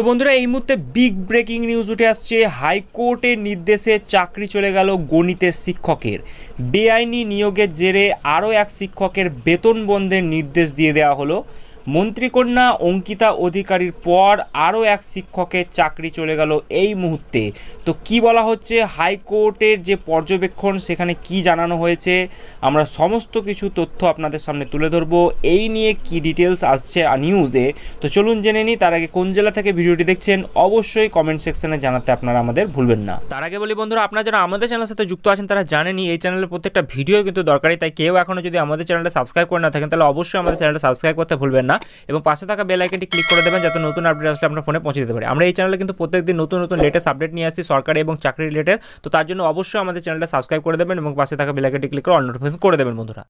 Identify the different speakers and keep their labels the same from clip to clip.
Speaker 1: তো বন্ধুরা এই মুহূর্তে বিগ ব্রেকিং নিউজ উঠে আসছে হাইকোর্টের নির্দেশে চাকরি চলে গেল গণিতের শিক্ষকের বেআইনি নিয়োগের জেরে আরও এক শিক্ষকের বেতন বন্ধের নির্দেশ দিয়ে দেওয়া হলো মন্ত্রীকন্যা অঙ্কিতা অধিকারীর পর আরও এক শিক্ষকের চাকরি চলে গেল এই মুহূর্তে তো কি বলা হচ্ছে হাইকোর্টের যে পর্যবেক্ষণ সেখানে কি জানানো হয়েছে আমরা সমস্ত কিছু তথ্য আপনাদের সামনে তুলে ধরব এই নিয়ে কি ডিটেলস আসছে নিউজে তো চলুন জেনে নিই তার আগে কোন জেলা থেকে ভিডিওটি দেখছেন অবশ্যই কমেন্ট সেকশনে জানাতে আপনারা আমাদের ভুলবেন না তার আগে বলি বন্ধুরা আপনারা যারা আমাদের চ্যানেলের সাথে যুক্ত আছেন তারা জানেনি এই চ্যানেলের প্রত্যেকটা ভিডিও কিন্তু দরকারি তাই কেউ এখনও যদি আমাদের চ্যানেলটা সাবস্ক্রাইব করে না থাকেন তাহলে অবশ্যই আমাদের চ্যানেলটা সাবস্ক্রাইব করতে ভুলবেন না না এবং পাশে থাকা বেল আইকনটি ক্লিক করে দেবেন যাতে নতুন আপডেট আসলে আপনার ফোনে পৌঁছে দিতে পারে আমরা এই চ্যানেলে কিন্তু প্রত্যেকদিন নতুন নতুন লেটেস্ট আপডেট নিয়ে আসছি সরকারি এবং চাকরি রিলেটেড তো তার জন্য অবশ্যই আমাদের চ্যানেলটা সাবস্ক্রাইব করে দেবেন এবং পাশে থাকা বেল আইকনটি ক্লিক করে অল নোটিফিকেশন করে দেবেন বন্ধুরা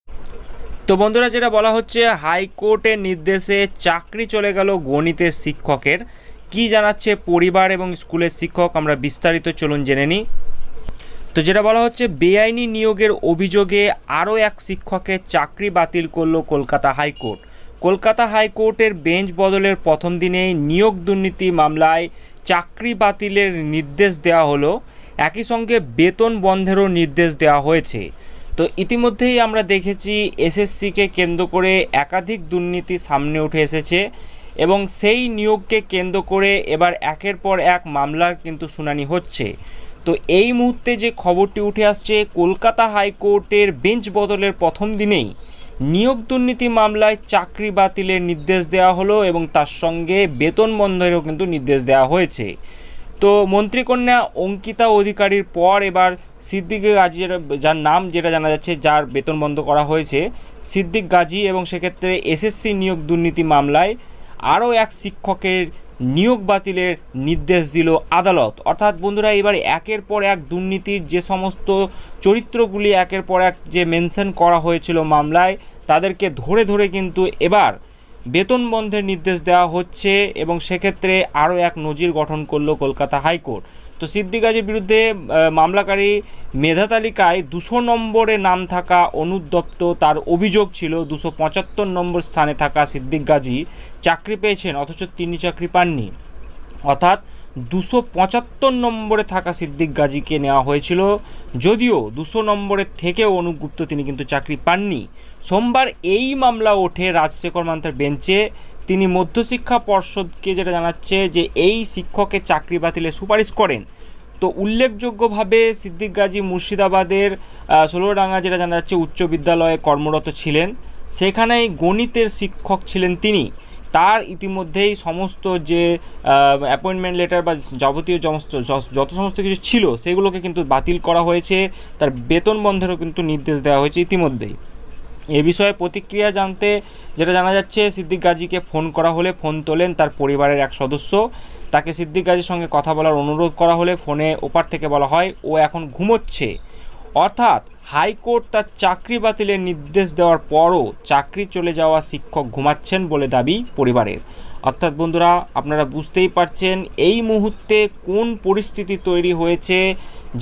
Speaker 1: তো বন্ধুরা যেটা বলা হচ্ছে হাইকোর্টের নির্দেশে চাকরি চলে গেল গণিতের শিক্ষকের কি জানাচ্ছে পরিবার এবং স্কুলের শিক্ষক আমরা বিস্তারিত চলুন জেনে নিই তো যেটা বলা হচ্ছে বেআইনি নিয়োগের অভিযোগে আরও এক শিক্ষকের চাকরি বাতিল করলো কলকাতা হাইকোর্ট কলকাতা হাইকোর্টের বেঞ্চ বদলের প্রথম দিনেই নিয়োগ দুর্নীতি মামলায় চাকরি বাতিলের নির্দেশ দেওয়া হলো একই সঙ্গে বেতন বন্ধেরও নির্দেশ দেওয়া হয়েছে তো ইতিমধ্যেই আমরা দেখেছি এসএসসিকে কেন্দ্র করে একাধিক দুর্নীতি সামনে উঠে এসেছে এবং সেই নিয়োগকে কেন্দ্র করে এবার একের পর এক মামলার কিন্তু শুনানি হচ্ছে তো এই মুহূর্তে যে খবরটি উঠে আসছে কলকাতা হাইকোর্টের বেঞ্চ বদলের প্রথম দিনেই নিয়োগ দুর্নীতি মামলায় চাকরি বাতিলের নির্দেশ দেওয়া হলো এবং তার সঙ্গে বেতন বন্ধেরও কিন্তু নির্দেশ দেওয়া হয়েছে তো মন্ত্রীকন্যা অঙ্কিতা অধিকারীর পর এবার সিদ্দিক গাজী যার নাম যেটা জানা যাচ্ছে যার বেতন বন্ধ করা হয়েছে সিদ্দিক গাজী এবং সেক্ষেত্রে এসএসসি নিয়োগ দুর্নীতি মামলায় আরও এক শিক্ষকের নিয়োগ বাতিলের নির্দেশ দিল আদালত অর্থাৎ বন্ধুরা এবার একের পর এক দুর্নীতির যে সমস্ত চরিত্রগুলি একের পর এক যে মেনশন করা হয়েছিল মামলায় তাদেরকে ধরে ধরে কিন্তু এবার বেতন বন্ধের নির্দেশ দেওয়া হচ্ছে এবং সেক্ষেত্রে আরও এক নজির গঠন করলো কলকাতা হাইকোর্ট তো সিদ্দিকাজের বিরুদ্ধে মামলাকারী মেধা তালিকায় দুশো নম্বরে নাম থাকা দপ্ত তার অভিযোগ ছিল দুশো পঁচাত্তর নম্বর স্থানে থাকা সিদ্দিক গাজী চাকরি পেয়েছেন অথচ তিনি চাকরি পাননি অর্থাৎ দুশো পঁচাত্তর নম্বরে থাকা সিদ্দিক গাজীকে নেওয়া হয়েছিল যদিও দুশো নম্বরের থেকেও অনুগুপ্ত তিনি কিন্তু চাকরি পাননি সোমবার এই মামলা ওঠে রাজশেখর মান্তার বেঞ্চে তিনি মধ্যশিক্ষা পর্ষদকে যেটা জানাচ্ছে যে এই শিক্ষকে চাকরি বাতিলে সুপারিশ করেন তো উল্লেখযোগ্যভাবে সিদ্দিক গাজী মুর্শিদাবাদের ষোলোডাঙ্গা যেটা জানা যাচ্ছে উচ্চ বিদ্যালয়ে কর্মরত ছিলেন সেখানেই গণিতের শিক্ষক ছিলেন তিনি তার ইতিমধ্যেই সমস্ত যে অ্যাপয়েন্টমেন্ট লেটার বা যাবতীয় সমস্ত যত সমস্ত কিছু ছিল সেগুলোকে কিন্তু বাতিল করা হয়েছে তার বেতন বন্ধেরও কিন্তু নির্দেশ দেওয়া হয়েছে ইতিমধ্যেই এ বিষয়ে প্রতিক্রিয়া জানতে যেটা জানা যাচ্ছে সিদ্দিক গাজীকে ফোন করা হলে ফোন তোলেন তার পরিবারের এক সদস্য তাকে সিদ্দিক গাজীর সঙ্গে কথা বলার অনুরোধ করা হলে ফোনে ওপার থেকে বলা হয় ও এখন ঘুমোচ্ছে অর্থাৎ হাইকোর্ট তার চাকরি বাতিলের নির্দেশ দেওয়ার পরও চাকরি চলে যাওয়া শিক্ষক ঘুমাচ্ছেন বলে দাবি পরিবারের অর্থাৎ বন্ধুরা আপনারা বুঝতেই পারছেন এই মুহূর্তে কোন পরিস্থিতি তৈরি হয়েছে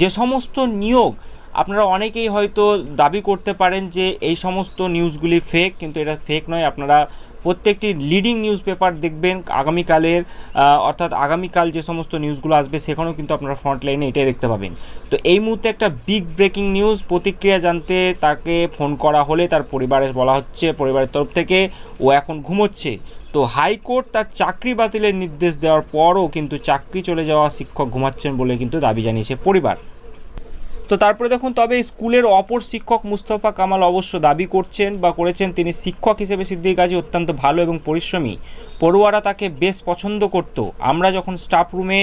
Speaker 1: যে সমস্ত নিয়োগ আপনারা অনেকেই হয়তো দাবি করতে পারেন যে এই সমস্ত নিউজগুলি ফেক কিন্তু এটা ফেক নয় আপনারা প্রত্যেকটি লিডিং নিউজ পেপার দেখবেন আগামীকালের অর্থাৎ আগামীকাল যে সমস্ত নিউজগুলো আসবে সেখানেও কিন্তু আপনারা ফ্রন্ট লাইনে এটাই দেখতে পাবেন তো এই মুহূর্তে একটা বিগ ব্রেকিং নিউজ প্রতিক্রিয়া জানতে তাকে ফোন করা হলে তার পরিবারে বলা হচ্ছে পরিবারের তরফ থেকে ও এখন ঘুমোচ্ছে তো হাইকোর্ট তার চাকরি বাতিলের নির্দেশ দেওয়ার পরও কিন্তু চাকরি চলে যাওয়া শিক্ষক ঘুমাচ্ছেন বলে কিন্তু দাবি জানিয়েছে পরিবার তো তারপরে দেখুন তবে স্কুলের অপর শিক্ষক মুস্তফা কামাল অবশ্য দাবি করছেন বা করেছেন তিনি শিক্ষক হিসেবে সিদ্দিক গাজী অত্যন্ত ভালো এবং পরিশ্রমী পড়ুয়ারা তাকে বেশ পছন্দ করত আমরা যখন স্টাফ রুমে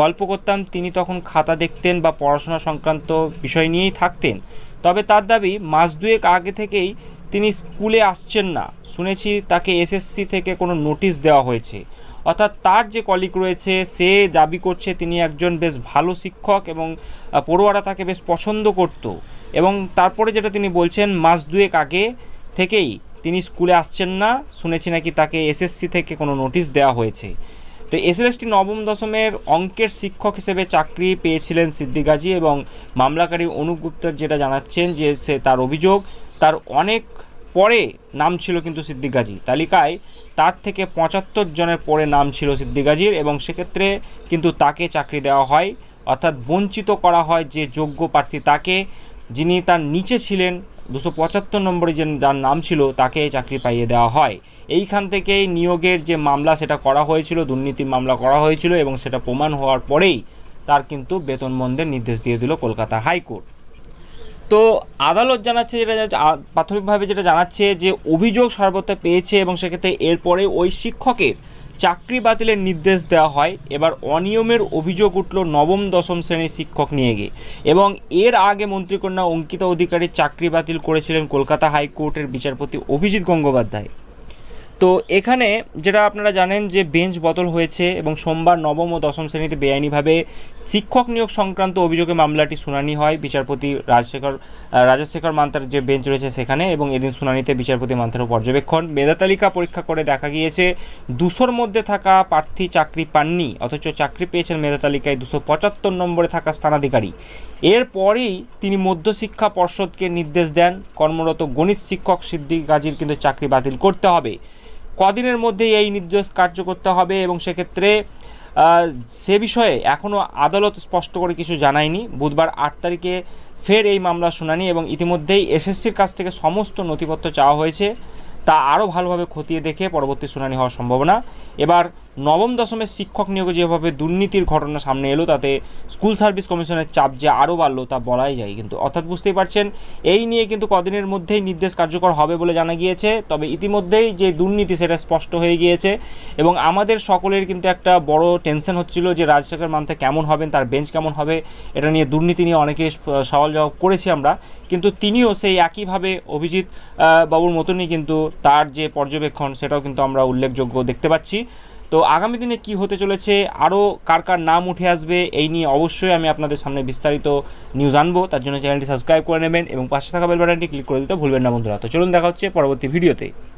Speaker 1: গল্প করতাম তিনি তখন খাতা দেখতেন বা পড়াশোনা সংক্রান্ত বিষয় নিয়েই থাকতেন তবে তার দাবি মাস দুয়েক আগে থেকেই তিনি স্কুলে আসছেন না শুনেছি তাকে এসএসসি থেকে কোনো নোটিশ দেওয়া হয়েছে অর্থাৎ তার যে কলিক রয়েছে সে দাবি করছে তিনি একজন বেশ ভালো শিক্ষক এবং পড়ুয়ারা তাকে বেশ পছন্দ করত এবং তারপরে যেটা তিনি বলছেন মাস দুয়েক আগে থেকেই তিনি স্কুলে আসছেন না শুনেছি নাকি তাকে এসএসসি থেকে কোনো নোটিশ দেওয়া হয়েছে তো এসএলএসটি নবম দশমের অঙ্কের শিক্ষক হিসেবে চাকরি পেয়েছিলেন সিদ্দিকাজী এবং মামলাকারী অনুপ গুপ্তার যেটা জানাচ্ছেন যে সে তার অভিযোগ তার অনেক পরে নাম ছিল কিন্তু সিদ্দিক গাজী তালিকায় তার থেকে পঁচাত্তর জনের পরে নাম ছিল সিদ্দিক গাজীর এবং সেক্ষেত্রে কিন্তু তাকে চাকরি দেওয়া হয় অর্থাৎ বঞ্চিত করা হয় যে যোগ্য প্রার্থী তাকে যিনি তার নিচে ছিলেন দুশো পঁচাত্তর নম্বরে যে যার নাম ছিল তাকে চাকরি পাইয়ে দেওয়া হয় এইখান থেকেই নিয়োগের যে মামলা সেটা করা হয়েছিল দুর্নীতির মামলা করা হয়েছিল এবং সেটা প্রমাণ হওয়ার পরেই তার কিন্তু বেতন বন্ধের নির্দেশ দিয়ে দিল কলকাতা হাইকোর্ট তো আদালত জানাচ্ছে যেটা প্রাথমিকভাবে যেটা জানাচ্ছে যে অভিযোগ সর্বত্র পেয়েছে এবং সেক্ষেত্রে এরপরে ওই শিক্ষকের চাকরি বাতিলের নির্দেশ দেওয়া হয় এবার অনিয়মের অভিযোগ উঠল নবম দশম শ্রেণীর শিক্ষক নিয়ে গিয়ে এবং এর আগে মন্ত্রীকন্যা অঙ্কিতা অধিকারী চাকরি বাতিল করেছিলেন কলকাতা হাইকোর্টের বিচারপতি অভিজিৎ গঙ্গোপাধ্যায় তো এখানে যেটা আপনারা জানেন যে বেঞ্চ বদল হয়েছে এবং সোমবার নবম ও দশম শ্রেণীতে বেআইনিভাবে শিক্ষক নিয়োগ সংক্রান্ত অভিযোগে মামলাটি শুনানি হয় বিচারপতি রাজশেখর রাজশেখর মান্তার যে বেঞ্চ রয়েছে সেখানে এবং এদিন শুনানিতে বিচারপতি মান্তারও পর্যবেক্ষণ মেধা তালিকা পরীক্ষা করে দেখা গিয়েছে দুশোর মধ্যে থাকা প্রার্থী চাকরি পাননি অথচ চাকরি পেয়েছেন মেধা তালিকায় দুশো পঁচাত্তর নম্বরে থাকা স্থানাধিকারী এরপরেই তিনি মধ্যশিক্ষা পর্ষদকে নির্দেশ দেন কর্মরত গণিত শিক্ষক সিদ্দিক গাজীর কিন্তু চাকরি বাতিল করতে হবে কদিনের মধ্যেই এই নির্দেশ কার্য করতে হবে এবং সেক্ষেত্রে সে বিষয়ে এখনও আদালত স্পষ্ট করে কিছু জানায়নি বুধবার আট তারিখে ফের এই মামলা শুনানি এবং ইতিমধ্যেই এসএসসির কাছ থেকে সমস্ত নথিপত্র চাওয়া হয়েছে তা আরও ভালোভাবে খতিয়ে দেখে পরবর্তী শুনানি হওয়ার সম্ভাবনা এবার নবম দশমের শিক্ষক নিয়োগে যেভাবে দুর্নীতির ঘটনা সামনে এলো তাতে স্কুল সার্ভিস কমিশনের চাপ যে আরও বাড়লো তা বলাই যায় কিন্তু অর্থাৎ বুঝতেই পারছেন এই নিয়ে কিন্তু কদিনের মধ্যেই নির্দেশ কার্যকর হবে বলে জানা গিয়েছে তবে ইতিমধ্যেই যে দুর্নীতি সেটা স্পষ্ট হয়ে গিয়েছে এবং আমাদের সকলের কিন্তু একটা বড় টেনশন হচ্ছিল যে রাজশেখর মানতে কেমন হবেন তার বেঞ্চ কেমন হবে এটা নিয়ে দুর্নীতি নিয়ে অনেকে সওয়াল জবাব করেছি আমরা কিন্তু তিনিও সেই একইভাবে অভিজিৎ বাবুর মতনই কিন্তু তার যে পর্যবেক্ষণ সেটাও কিন্তু আমরা উল্লেখযোগ্য দেখতে পাচ্ছি তো আগামী দিনে কি হতে চলেছে আরও কার কার নাম উঠে আসবে এই নিয়ে অবশ্যই আমি আপনাদের সামনে বিস্তারিত নিউজ আনবো তার জন্য চ্যানেলটি সাবস্ক্রাইব করে নেবেন এবং পাশে থাকা বেলবাটনটি ক্লিক করে দিতে ভুলবেন না বন্ধুরা তো চলুন দেখা হচ্ছে পরবর্তী ভিডিওতে